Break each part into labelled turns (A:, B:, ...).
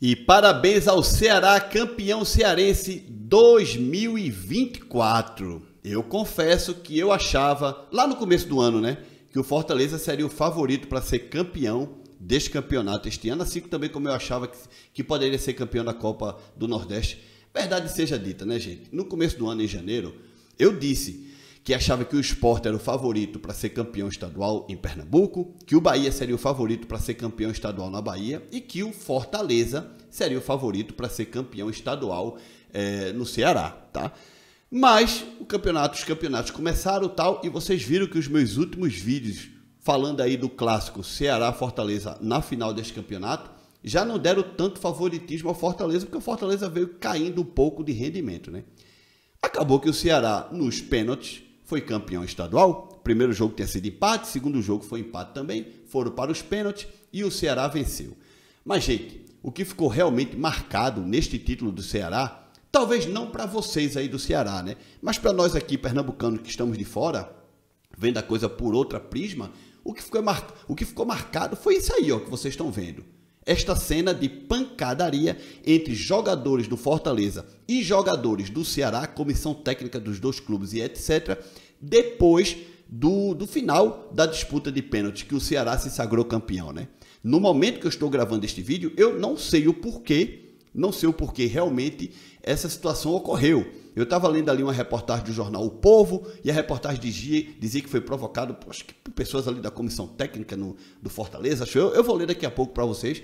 A: E parabéns ao Ceará, campeão cearense 2024. Eu confesso que eu achava, lá no começo do ano, né, que o Fortaleza seria o favorito para ser campeão deste campeonato este ano, assim também como eu achava que, que poderia ser campeão da Copa do Nordeste. Verdade seja dita, né, gente? No começo do ano, em janeiro, eu disse que achava que o esporte era o favorito para ser campeão estadual em Pernambuco, que o Bahia seria o favorito para ser campeão estadual na Bahia e que o Fortaleza seria o favorito para ser campeão estadual é, no Ceará, tá? Mas o campeonato, os campeonatos começaram tal e vocês viram que os meus últimos vídeos falando aí do clássico Ceará-Fortaleza na final desse campeonato já não deram tanto favoritismo ao Fortaleza porque o Fortaleza veio caindo um pouco de rendimento, né? Acabou que o Ceará nos pênaltis foi campeão estadual. Primeiro jogo tinha sido empate, segundo jogo foi empate também. Foram para os pênaltis e o Ceará venceu. Mas, gente, o que ficou realmente marcado neste título do Ceará, talvez não para vocês aí do Ceará, né? Mas para nós aqui pernambucanos que estamos de fora, vendo a coisa por outra prisma, o que ficou, mar... o que ficou marcado foi isso aí ó, que vocês estão vendo. Esta cena de pancadaria entre jogadores do Fortaleza e jogadores do Ceará, comissão técnica dos dois clubes e etc., depois do, do final da disputa de pênalti, que o Ceará se sagrou campeão, né? No momento que eu estou gravando este vídeo, eu não sei o porquê não sei o porquê realmente essa situação ocorreu. Eu estava lendo ali uma reportagem do jornal O Povo e a reportagem dizia, dizia que foi provocado por pessoas ali da comissão técnica no, do Fortaleza. Acho eu, eu vou ler daqui a pouco para vocês.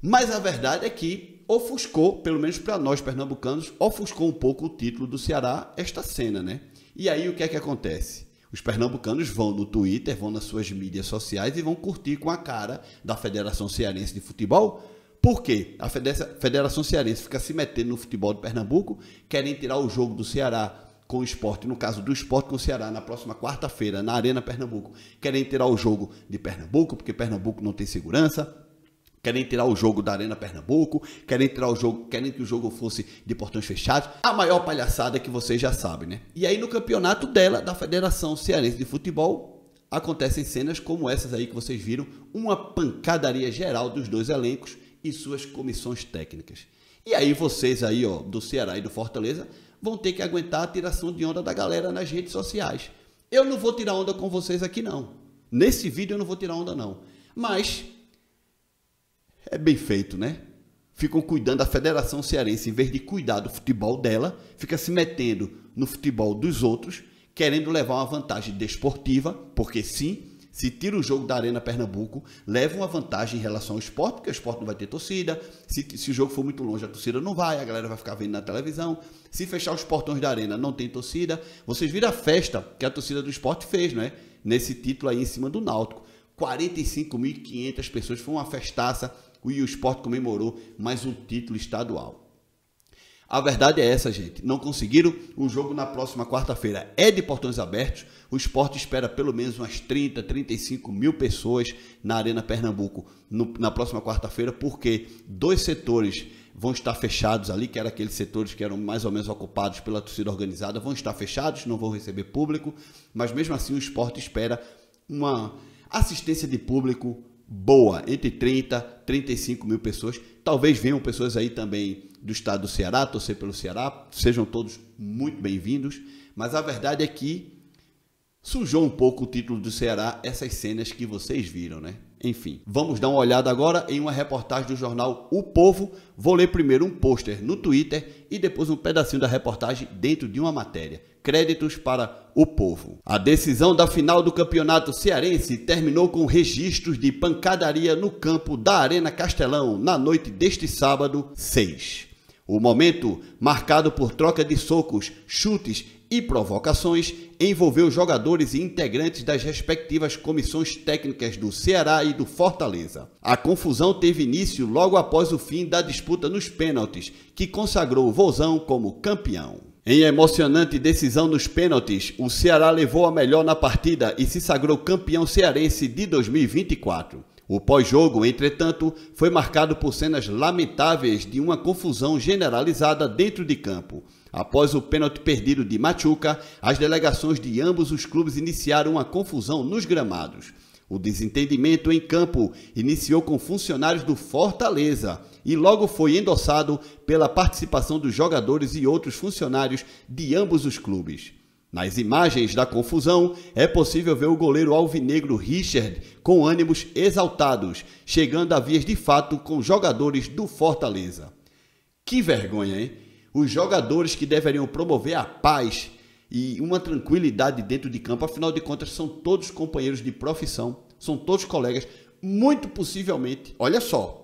A: Mas a verdade é que ofuscou, pelo menos para nós pernambucanos, ofuscou um pouco o título do Ceará esta cena, né? E aí o que é que acontece? Os pernambucanos vão no Twitter, vão nas suas mídias sociais e vão curtir com a cara da Federação Cearense de Futebol por quê? A Federação Cearense fica se metendo no futebol de Pernambuco, querem tirar o jogo do Ceará com o esporte, no caso do esporte com o Ceará, na próxima quarta-feira, na Arena Pernambuco. Querem tirar o jogo de Pernambuco, porque Pernambuco não tem segurança, querem tirar o jogo da Arena Pernambuco, querem tirar o jogo, querem que o jogo fosse de portões fechados. A maior palhaçada que vocês já sabem, né? E aí no campeonato dela, da Federação Cearense de Futebol, acontecem cenas como essas aí que vocês viram, uma pancadaria geral dos dois elencos e suas comissões técnicas. E aí vocês aí, ó, do Ceará e do Fortaleza, vão ter que aguentar a tiração de onda da galera nas redes sociais. Eu não vou tirar onda com vocês aqui não. Nesse vídeo eu não vou tirar onda não. Mas é bem feito, né? Ficam cuidando da Federação Cearense em vez de cuidar do futebol dela, fica se metendo no futebol dos outros, querendo levar uma vantagem desportiva, porque sim, se tira o jogo da Arena Pernambuco, leva uma vantagem em relação ao esporte, porque o esporte não vai ter torcida. Se, se o jogo for muito longe, a torcida não vai, a galera vai ficar vendo na televisão. Se fechar os portões da Arena, não tem torcida. Vocês viram a festa que a torcida do esporte fez, não é? Nesse título aí em cima do Náutico. 45.500 pessoas, foi uma festaça e o esporte comemorou mais um título estadual. A verdade é essa, gente. Não conseguiram o jogo na próxima quarta-feira. É de portões abertos. O esporte espera pelo menos umas 30, 35 mil pessoas na Arena Pernambuco no, na próxima quarta-feira, porque dois setores vão estar fechados ali, que eram aqueles setores que eram mais ou menos ocupados pela torcida organizada, vão estar fechados, não vão receber público, mas mesmo assim o esporte espera uma assistência de público boa, entre 30, 35 mil pessoas. Talvez venham pessoas aí também do estado do Ceará, torcer pelo Ceará, sejam todos muito bem-vindos, mas a verdade é que sujou um pouco o título do Ceará essas cenas que vocês viram, né? Enfim, vamos dar uma olhada agora em uma reportagem do jornal O Povo. Vou ler primeiro um pôster no Twitter e depois um pedacinho da reportagem dentro de uma matéria. Créditos para O Povo. A decisão da final do Campeonato Cearense terminou com registros de pancadaria no campo da Arena Castelão na noite deste sábado 6. O momento, marcado por troca de socos, chutes e provocações, envolveu jogadores e integrantes das respectivas comissões técnicas do Ceará e do Fortaleza. A confusão teve início logo após o fim da disputa nos pênaltis, que consagrou o Vozão como campeão. Em emocionante decisão nos pênaltis, o Ceará levou a melhor na partida e se sagrou campeão cearense de 2024. O pós-jogo, entretanto, foi marcado por cenas lamentáveis de uma confusão generalizada dentro de campo. Após o pênalti perdido de Machuca, as delegações de ambos os clubes iniciaram uma confusão nos gramados. O desentendimento em campo iniciou com funcionários do Fortaleza e logo foi endossado pela participação dos jogadores e outros funcionários de ambos os clubes. Nas imagens da confusão, é possível ver o goleiro alvinegro Richard com ânimos exaltados, chegando a vias de fato com jogadores do Fortaleza. Que vergonha, hein? Os jogadores que deveriam promover a paz e uma tranquilidade dentro de campo, afinal de contas, são todos companheiros de profissão, são todos colegas, muito possivelmente, olha só,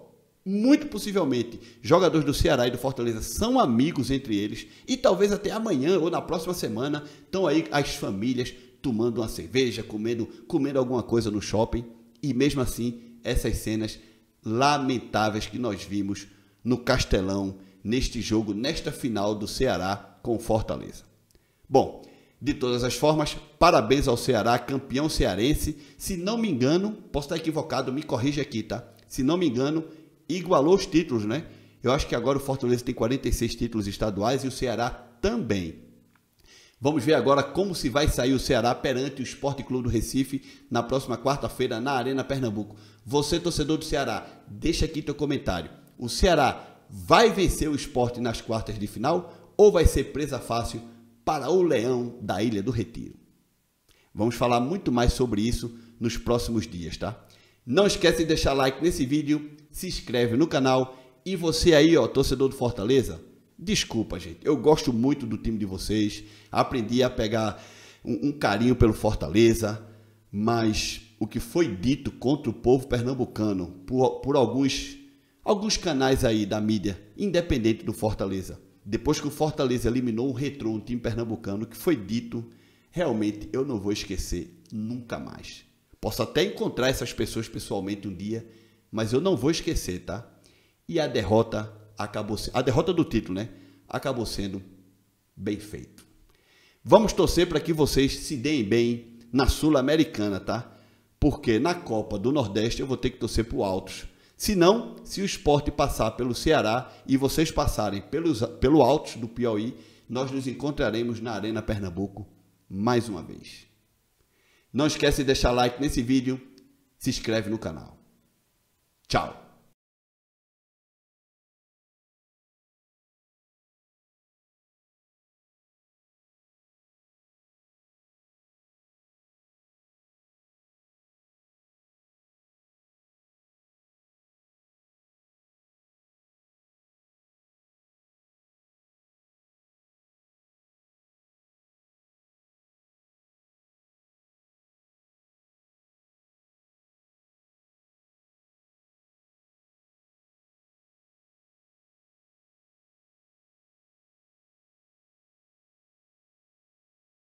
A: muito possivelmente, jogadores do Ceará e do Fortaleza são amigos entre eles e talvez até amanhã ou na próxima semana estão aí as famílias tomando uma cerveja, comendo, comendo alguma coisa no shopping e mesmo assim essas cenas lamentáveis que nós vimos no Castelão neste jogo, nesta final do Ceará com Fortaleza. Bom, de todas as formas, parabéns ao Ceará, campeão cearense. Se não me engano, posso estar equivocado, me corrija aqui, tá? Se não me engano, igualou os títulos, né? Eu acho que agora o Fortaleza tem 46 títulos estaduais e o Ceará também. Vamos ver agora como se vai sair o Ceará perante o Esporte Clube do Recife na próxima quarta-feira na Arena Pernambuco. Você, torcedor do Ceará, deixa aqui teu comentário. O Ceará vai vencer o esporte nas quartas de final ou vai ser presa fácil para o Leão da Ilha do Retiro? Vamos falar muito mais sobre isso nos próximos dias, tá? Não esquece de deixar like nesse vídeo, se inscreve no canal e você aí, ó, torcedor do Fortaleza, desculpa, gente. Eu gosto muito do time de vocês, aprendi a pegar um, um carinho pelo Fortaleza, mas o que foi dito contra o povo pernambucano por, por alguns alguns canais aí da mídia, independente do Fortaleza. Depois que o Fortaleza eliminou o Retrô, um time pernambucano, que foi dito, realmente eu não vou esquecer nunca mais. Posso até encontrar essas pessoas pessoalmente um dia, mas eu não vou esquecer, tá? E a derrota acabou a derrota do título, né? Acabou sendo bem feito. Vamos torcer para que vocês se deem bem na Sul-Americana, tá? Porque na Copa do Nordeste eu vou ter que torcer o Altos. Se não, se o esporte passar pelo Ceará e vocês passarem pelos, pelo Altos do Piauí, nós nos encontraremos na Arena Pernambuco mais uma vez. Não esquece de deixar like nesse vídeo, se inscreve no canal. Tchau!